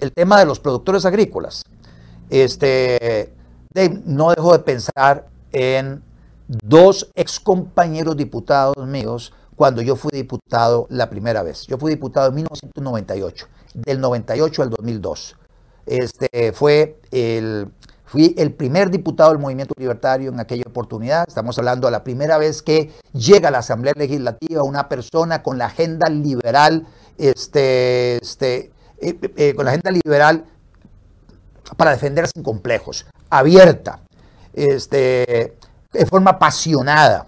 el tema de los productores agrícolas, este, no dejo de pensar en dos excompañeros diputados míos cuando yo fui diputado la primera vez. Yo fui diputado en 1998, del 98 al 2002. Este, fue el, fui el primer diputado del Movimiento Libertario en aquella oportunidad. Estamos hablando de la primera vez que llega a la Asamblea Legislativa una persona con la agenda liberal este, este, eh, eh, con la agenda liberal para defender sin complejos, abierta, este, de forma apasionada,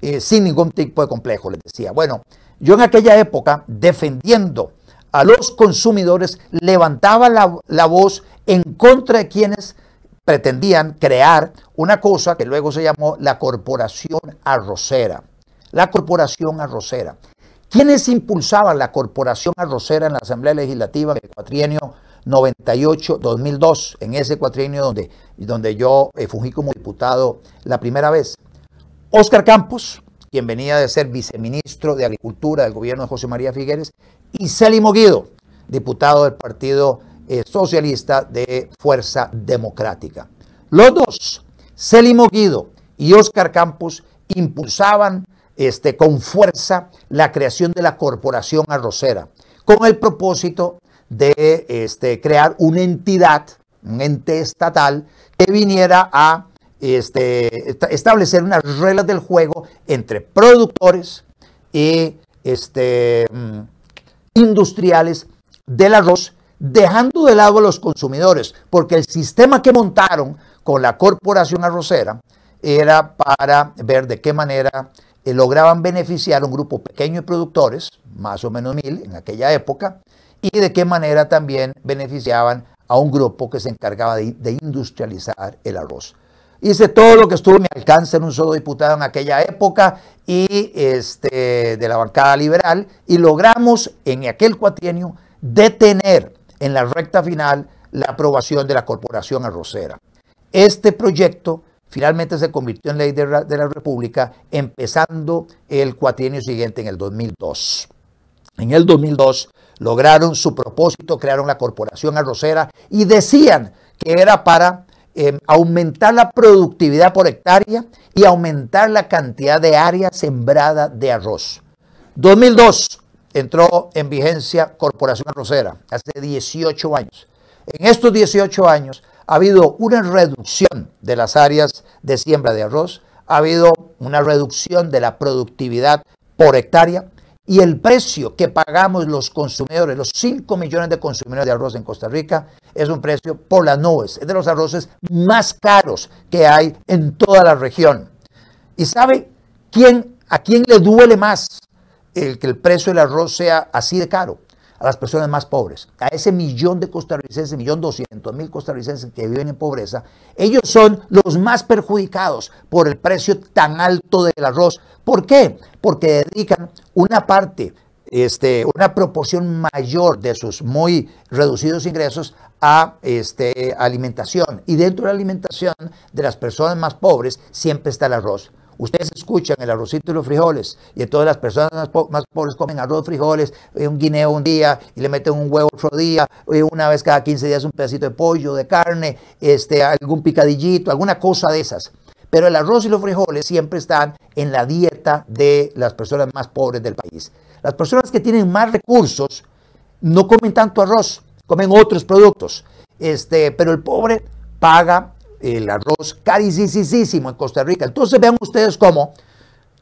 eh, sin ningún tipo de complejo, les decía. Bueno, yo en aquella época, defendiendo a los consumidores, levantaba la, la voz en contra de quienes pretendían crear una cosa que luego se llamó la corporación arrocera. La corporación arrocera. ¿Quiénes impulsaban la corporación arrocera en la Asamblea Legislativa en el cuatrienio 98-2002? En ese cuatrienio donde, donde yo fugí eh, fungí como diputado la primera vez. Óscar Campos, quien venía de ser viceministro de Agricultura del gobierno de José María Figueres, y Célimo Guido, diputado del Partido eh, Socialista de Fuerza Democrática. Los dos, Célimo Guido y Óscar Campos, impulsaban este, con fuerza la creación de la Corporación Arrocera, con el propósito de este, crear una entidad, un ente estatal, que viniera a este, establecer unas reglas del juego entre productores y mm, industriales del arroz, dejando de lado a los consumidores, porque el sistema que montaron con la corporación arrocera era para ver de qué manera eh, lograban beneficiar a un grupo pequeño de productores, más o menos mil en aquella época, y de qué manera también beneficiaban a un grupo que se encargaba de, industrializar el arroz. Hice todo lo que estuvo en mi alcance en un solo diputado en aquella época y este, de la bancada liberal y logramos en aquel cuatrienio detener en la recta final la aprobación de la Corporación Arrocera. Este proyecto finalmente se convirtió en ley de, la República, empezando el cuatrienio siguiente en el 2002. En el 2002 lograron su propósito, crearon la Corporación Arrocera y decían que era para em, aumentar la productividad por hectárea y aumentar la cantidad de área sembrada de arroz. 2002 entró en vigencia Corporación Arrocera, hace 18 años. En estos 18 años ha habido una reducción de las áreas de siembra de arroz, ha habido una reducción de la productividad por hectárea y el precio que pagamos los consumidores, los 5 millones de consumidores de arroz en Costa Rica, es un precio por las nubes, es de los arroces más caros que hay en toda la región. ¿Y sabe quién, a quién le duele más el que el precio del arroz sea así de caro? a las personas más pobres, a ese millón de costarricenses, millón doscientos mil costarricenses que viven en pobreza, ellos son los más perjudicados por el precio tan alto del arroz. ¿Por qué? Porque dedican una parte, este, una proporción mayor de sus muy reducidos ingresos a este, alimentación. Y dentro de la alimentación de las personas más pobres siempre está el arroz. Ustedes escuchan el arrocito y los frijoles, y todas las personas más, pobres comen arroz, frijoles, eh, un guineo un día, y le meten un huevo otro día, eh, una vez cada 15 días un pedacito de pollo, de carne, este, algún picadillito, alguna cosa de esas. Pero el arroz y los frijoles siempre están en la dieta de las personas más pobres del país. Las personas que tienen más recursos no comen tanto arroz, comen otros productos. Este, pero el pobre paga el arroz carísimo en Costa Rica. Entonces vean ustedes cómo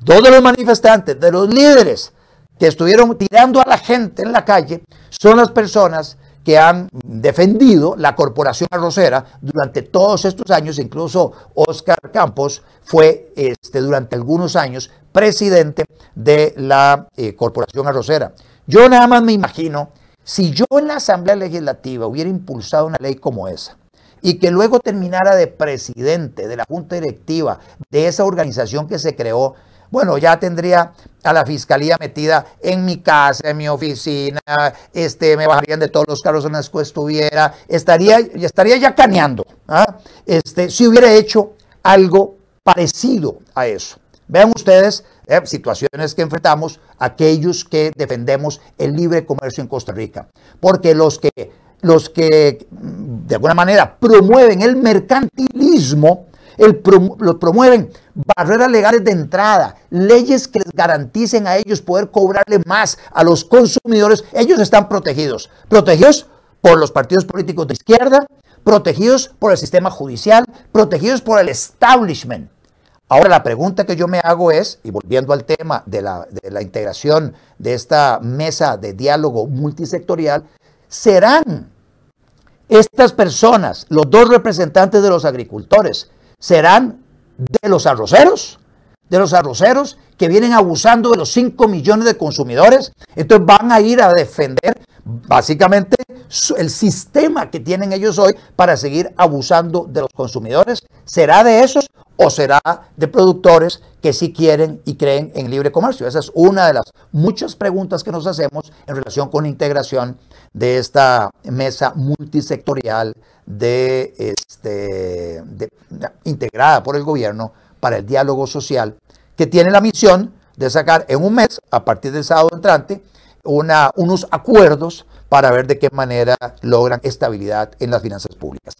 dos de los manifestantes, de los líderes que estuvieron tirando a la gente en la calle, son las personas que han defendido la corporación arrocera durante todos estos años, incluso Oscar Campos fue este, durante algunos años presidente de la eh, corporación arrocera. Yo nada más me imagino, si yo en la Asamblea Legislativa hubiera impulsado una ley como esa, y que luego terminara de presidente de la junta directiva de esa organización que se creó, bueno, ya tendría a la fiscalía metida en mi casa, en mi oficina, este, me bajarían de todos los carros en las que estuviera, estaría, estaría ya caneando, ¿ah? este, si hubiera hecho algo parecido a eso. Vean ustedes eh, situaciones que enfrentamos aquellos que defendemos el libre comercio en Costa Rica, porque los que los que de alguna manera promueven el mercantilismo, los promueven barreras legales de entrada, leyes que les garanticen a ellos poder cobrarle más a los consumidores, ellos están protegidos. Protegidos por los partidos políticos de izquierda, protegidos por el sistema judicial, protegidos por el establishment. Ahora la pregunta que yo me hago es, y volviendo al tema de la integración de esta mesa de diálogo multisectorial, serán estas personas, los dos representantes de los agricultores, serán de los arroceros, de los arroceros que vienen abusando de los 5 millones de consumidores. Entonces van a ir a defender básicamente el sistema que tienen ellos hoy para seguir abusando de los consumidores. ¿Será de esos o será de productores que sí quieren y creen en libre comercio? Esa es una de las muchas preguntas que nos hacemos en relación con la integración de esta mesa multisectorial de, este, integrada por el gobierno para el diálogo social, que tiene la misión de sacar en un mes, a partir del sábado entrante, unos acuerdos para ver de qué manera logran estabilidad en las finanzas públicas.